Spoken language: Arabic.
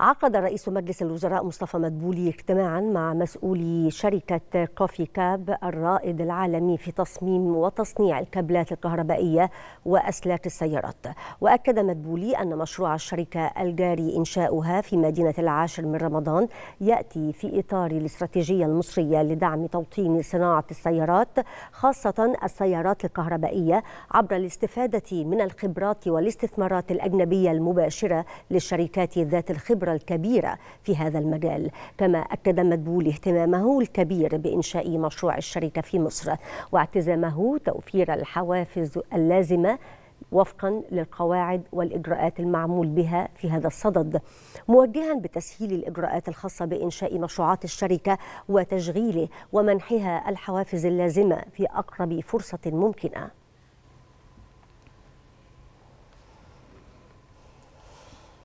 عقد رئيس مجلس الوزراء مصطفى مدبولي اجتماعا مع مسؤولي شركة كوفي كاب الرائد العالمي في تصميم وتصنيع الكابلات الكهربائية وأسلاك السيارات وأكد مدبولي أن مشروع الشركة الجاري إنشاؤها في مدينة العاشر من رمضان يأتي في إطار الاستراتيجية المصرية لدعم توطين صناعة السيارات خاصة السيارات الكهربائية عبر الاستفادة من الخبرات والاستثمارات الأجنبية المباشرة للشركات ذات الخبرة الخبرة الكبيرة في هذا المجال كما أكد مدبول اهتمامه الكبير بإنشاء مشروع الشركة في مصر واعتزامه توفير الحوافز اللازمة وفقا للقواعد والاجراءات المعمول بها في هذا الصدد موجها بتسهيل الاجراءات الخاصه بانشاء مشروعات الشركه وتشغيله ومنحها الحوافز اللازمه في اقرب فرصه ممكنه